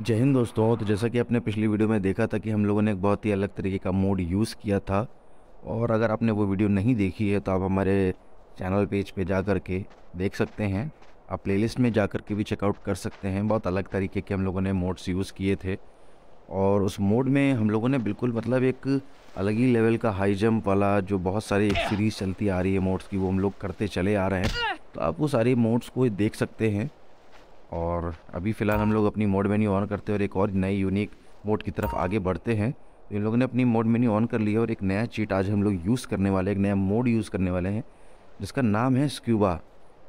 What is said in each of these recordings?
जय हिंद दोस्तों तो जैसा कि आपने पिछली वीडियो में देखा था कि हम लोगों ने एक बहुत ही अलग तरीके का मोड यूज़ किया था और अगर आपने वो वीडियो नहीं देखी है तो आप हमारे चैनल पेज पे जा कर के देख सकते हैं आप प्लेलिस्ट में जा कर के भी चेकआउट कर सकते हैं बहुत अलग तरीके के हम लोगों ने मोड्स यूज़ किए थे और उस मोड में हम लोगों ने बिल्कुल मतलब एक अलग ही लेवल का हाई जंप वाला जो बहुत सारी सीरीज़ चलती आ रही है मोड्स की वो हम लोग करते चले आ रहे हैं तो आप वो सारे मोड्स को देख सकते हैं और अभी फ़िलहाल हम लोग अपनी मोड मेन्यू ऑन करते हैं और एक और नए यूनिक मोड की तरफ आगे बढ़ते हैं तो इन लोगों ने अपनी मोड मेन्यू ऑन कर लिया और एक नया चीट आज हम लोग यूज़ करने वाले एक नया मोड यूज़ करने वाले हैं जिसका नाम है स्क्यूबा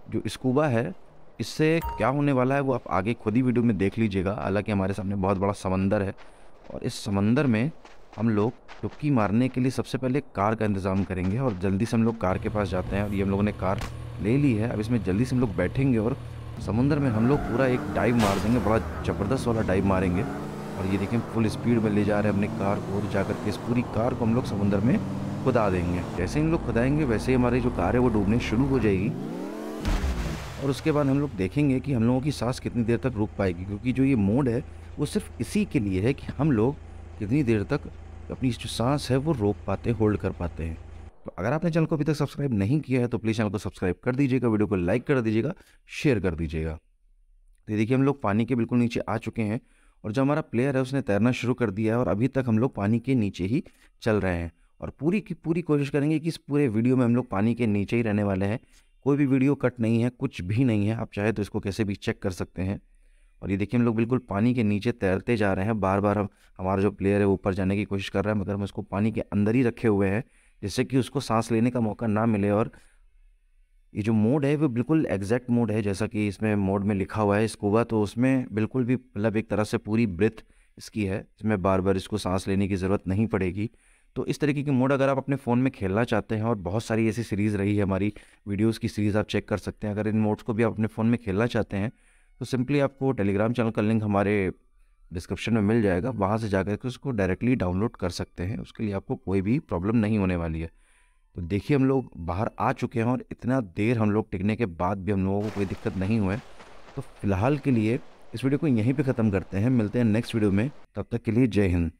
जो स्कूबा है इससे क्या होने वाला है वो आप आगे खुद ही वीडियो में देख लीजिएगा हालाँकि हमारे सामने बहुत बड़ा समंदर है और इस समंदर में हम लोग चुपकी मारने के लिए सबसे पहले कार का इंतज़ाम करेंगे और जल्दी से हम लोग कार के पास जाते हैं और ये हम लोगों ने कार ले ली है अब इसमें जल्दी से हम लोग बैठेंगे और समुंदर में हम लोग पूरा एक डाइव मार देंगे बड़ा ज़बरदस्त वाला डाइव मारेंगे और ये देखें फुल स्पीड में ले जा रहे हैं अपनी कार को जा कर इस पूरी कार को हम लोग समुंदर में खुदा देंगे जैसे इन लोग खुदाएंगे वैसे ही हमारी जो कार है वो डूबने शुरू हो जाएगी और उसके बाद हम लोग देखेंगे कि हम लोगों की सांस कितनी देर तक रुक पाएगी क्योंकि जो ये मोड है वो सिर्फ इसी के लिए है कि हम लोग कितनी देर तक अपनी जो सांस है वो रोक पाते होल्ड कर पाते हैं तो अगर आपने चैनल को अभी तक सब्सक्राइब नहीं किया है तो प्लीज़ चैनल को सब्सक्राइब कर दीजिएगा वीडियो को लाइक कर दीजिएगा शेयर कर दीजिएगा तो देखिए हम लोग पानी के बिल्कुल नीचे आ चुके हैं और जो हमारा प्लेयर है उसने तैरना शुरू कर दिया है और अभी तक हम लोग पानी के नीचे ही चल रहे हैं और पूरी की पूरी कोशिश करेंगे कि इस पूरे वीडियो में हम लोग पानी के नीचे ही रहने वाले हैं कोई भी वीडियो कट नहीं है कुछ भी नहीं है आप चाहे तो इसको कैसे भी चेक कर सकते हैं और ये देखिए हम लोग बिल्कुल पानी के नीचे तैरते जा रहे हैं बार बार हम हमारा जो प्लेयर है ऊपर जाने की कोशिश कर रहा है मगर हम उसको पानी के अंदर ही रखे हुए हैं जिससे कि उसको सांस लेने का मौका ना मिले और ये जो मोड है वो बिल्कुल एग्जैक्ट मोड है जैसा कि इसमें मोड में लिखा हुआ है स्कूबा तो उसमें बिल्कुल भी मतलब एक तरह से पूरी ब्रेथ इसकी है इसमें बार बार इसको सांस लेने की ज़रूरत नहीं पड़ेगी तो इस तरीके की मोड अगर आप अपने फ़ोन में खेलना चाहते हैं और बहुत सारी ऐसी सीरीज़ रही है हमारी वीडियोज़ की सीरीज़ आप चेक कर सकते हैं अगर इन मोड्स को भी आप अपने फ़ोन में खेलना चाहते हैं तो सिंपली आपको टेलीग्राम चैनल का लिंक हमारे डिस्क्रिप्शन में मिल जाएगा वहाँ से जाकर के उसको डायरेक्टली डाउनलोड कर सकते हैं उसके लिए आपको कोई भी प्रॉब्लम नहीं होने वाली है तो देखिए हम लोग बाहर आ चुके हैं और इतना देर हम लोग टिकने के बाद भी हम लोगों को कोई दिक्कत नहीं हुआ है तो फिलहाल के लिए इस वीडियो को यहीं पे ख़त्म करते हैं मिलते हैं नेक्स्ट वीडियो में तब तक के लिए जय हिंद